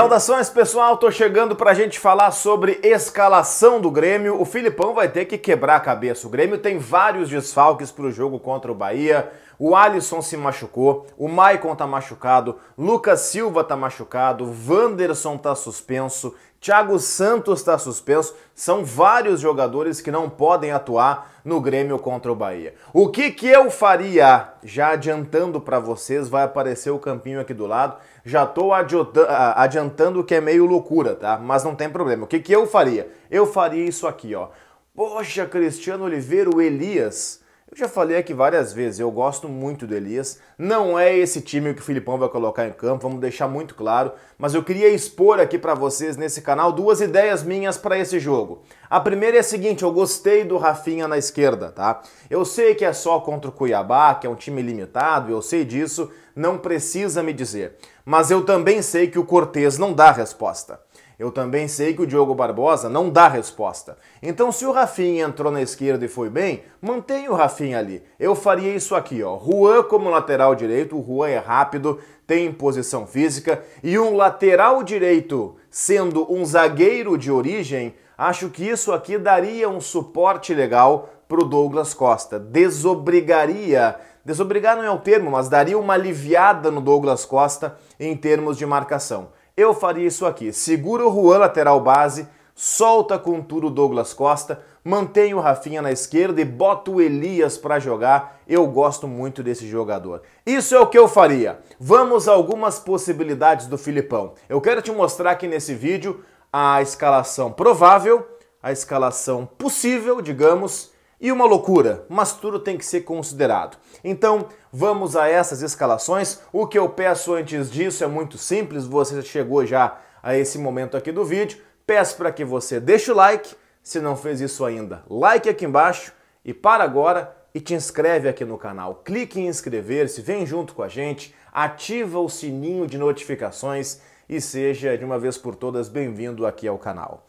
Saudações pessoal, tô chegando pra gente falar sobre escalação do Grêmio. O Filipão vai ter que quebrar a cabeça. O Grêmio tem vários desfalques pro jogo contra o Bahia. O Alisson se machucou, o Maicon tá machucado, Lucas Silva tá machucado, Wanderson tá suspenso, Thiago Santos está suspenso, são vários jogadores que não podem atuar no Grêmio contra o Bahia. O que, que eu faria? Já adiantando para vocês, vai aparecer o campinho aqui do lado. Já estou adiantando que é meio loucura, tá? Mas não tem problema. O que, que eu faria? Eu faria isso aqui, ó. Poxa, Cristiano Oliveira, o Elias eu já falei aqui várias vezes, eu gosto muito do Elias. Não é esse time que o Filipão vai colocar em campo, vamos deixar muito claro, mas eu queria expor aqui para vocês nesse canal duas ideias minhas para esse jogo. A primeira é a seguinte, eu gostei do Rafinha na esquerda, tá? Eu sei que é só contra o Cuiabá, que é um time limitado, eu sei disso, não precisa me dizer. Mas eu também sei que o Cortez não dá resposta. Eu também sei que o Diogo Barbosa não dá resposta. Então, se o Rafinha entrou na esquerda e foi bem, mantenha o Rafinha ali. Eu faria isso aqui, ó. Juan como lateral direito, o Juan é rápido, tem posição física, e um lateral direito sendo um zagueiro de origem, acho que isso aqui daria um suporte legal para o Douglas Costa. Desobrigaria desobrigar não é o termo, mas daria uma aliviada no Douglas Costa em termos de marcação eu faria isso aqui. Segura o Juan lateral base, solta com tudo o Douglas Costa, mantém o Rafinha na esquerda e bota o Elias para jogar. Eu gosto muito desse jogador. Isso é o que eu faria. Vamos a algumas possibilidades do Filipão. Eu quero te mostrar aqui nesse vídeo a escalação provável, a escalação possível, digamos, e uma loucura, mas tudo tem que ser considerado. Então, vamos a essas escalações. O que eu peço antes disso é muito simples, você chegou já a esse momento aqui do vídeo. Peço para que você deixe o like, se não fez isso ainda, like aqui embaixo e para agora e te inscreve aqui no canal. Clique em inscrever-se, vem junto com a gente, ativa o sininho de notificações e seja de uma vez por todas bem-vindo aqui ao canal.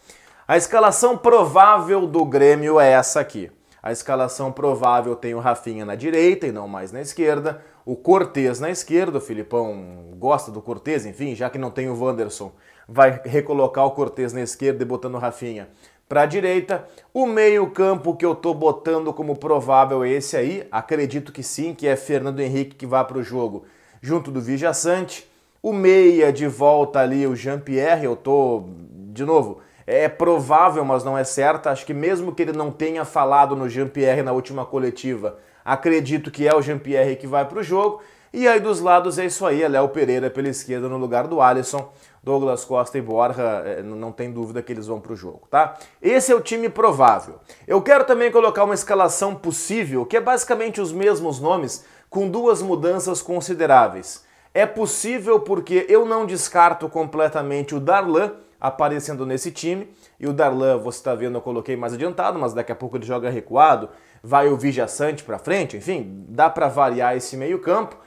A escalação provável do Grêmio é essa aqui. A escalação provável tem o Rafinha na direita e não mais na esquerda, o Cortez na esquerda, o Filipão gosta do Cortez, enfim, já que não tem o Wanderson, vai recolocar o Cortez na esquerda e botando o Rafinha para a direita. O meio-campo que eu tô botando como provável é esse aí, acredito que sim, que é Fernando Henrique que vai para o jogo junto do Vigia Sante. O meia de volta ali, o Jean-Pierre, eu tô de novo, é provável, mas não é certa. Acho que mesmo que ele não tenha falado no Jean-Pierre na última coletiva, acredito que é o Jean-Pierre que vai para o jogo. E aí dos lados é isso aí, é Léo Pereira pela esquerda no lugar do Alisson, Douglas Costa e Borja, é, não tem dúvida que eles vão para o jogo, tá? Esse é o time provável. Eu quero também colocar uma escalação possível, que é basicamente os mesmos nomes, com duas mudanças consideráveis. É possível porque eu não descarto completamente o Darlan, aparecendo nesse time. E o Darlan, você está vendo, eu coloquei mais adiantado, mas daqui a pouco ele joga recuado, vai o Vijaçante para frente, enfim, dá para variar esse meio-campo.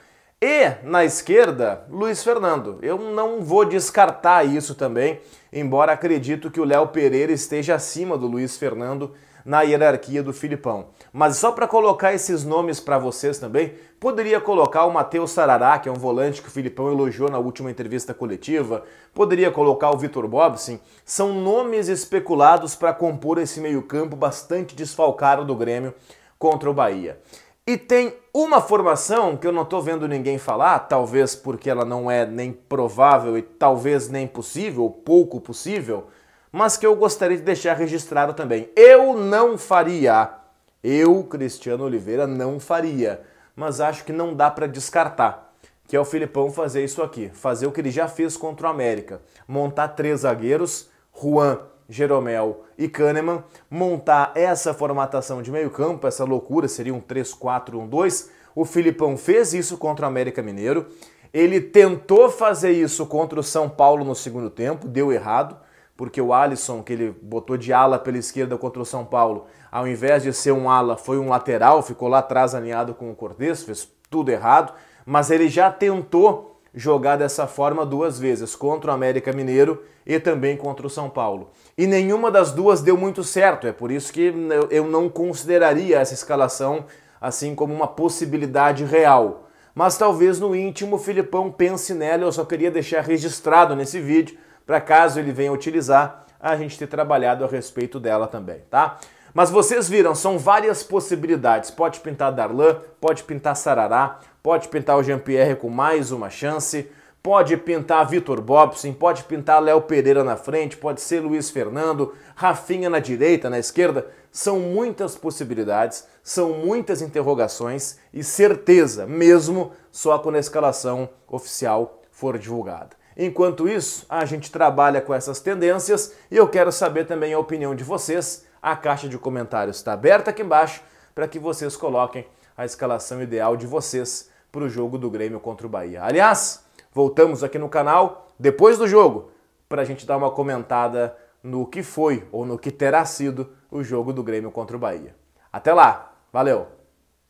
E na esquerda, Luiz Fernando. Eu não vou descartar isso também, embora acredito que o Léo Pereira esteja acima do Luiz Fernando na hierarquia do Filipão. Mas só para colocar esses nomes para vocês também, poderia colocar o Matheus Sarará, que é um volante que o Filipão elogiou na última entrevista coletiva, poderia colocar o Vitor Bobson. São nomes especulados para compor esse meio-campo bastante desfalcado do Grêmio contra o Bahia. E tem uma formação que eu não estou vendo ninguém falar, talvez porque ela não é nem provável e talvez nem possível, pouco possível, mas que eu gostaria de deixar registrado também. Eu não faria. Eu, Cristiano Oliveira, não faria. Mas acho que não dá para descartar. Que é o Filipão fazer isso aqui. Fazer o que ele já fez contra o América. Montar três zagueiros. Juan, Jeromel e Kahneman, montar essa formatação de meio campo, essa loucura, seria um 3-4-1-2. O Filipão fez isso contra o América Mineiro. Ele tentou fazer isso contra o São Paulo no segundo tempo, deu errado, porque o Alisson, que ele botou de ala pela esquerda contra o São Paulo, ao invés de ser um ala, foi um lateral, ficou lá atrás alinhado com o Cortes, fez tudo errado, mas ele já tentou jogar dessa forma duas vezes, contra o América Mineiro e também contra o São Paulo. E nenhuma das duas deu muito certo, é por isso que eu não consideraria essa escalação assim como uma possibilidade real. Mas talvez no íntimo o Filipão pense nela, eu só queria deixar registrado nesse vídeo, para caso ele venha utilizar, a gente ter trabalhado a respeito dela também, tá? Mas vocês viram, são várias possibilidades. Pode pintar Darlan, pode pintar Sarará, pode pintar o Jean-Pierre com mais uma chance, pode pintar Vitor Bobson, pode pintar Léo Pereira na frente, pode ser Luiz Fernando, Rafinha na direita, na esquerda. São muitas possibilidades, são muitas interrogações e certeza, mesmo só quando a escalação oficial for divulgada. Enquanto isso, a gente trabalha com essas tendências e eu quero saber também a opinião de vocês a caixa de comentários está aberta aqui embaixo para que vocês coloquem a escalação ideal de vocês para o jogo do Grêmio contra o Bahia. Aliás, voltamos aqui no canal depois do jogo para a gente dar uma comentada no que foi ou no que terá sido o jogo do Grêmio contra o Bahia. Até lá, valeu!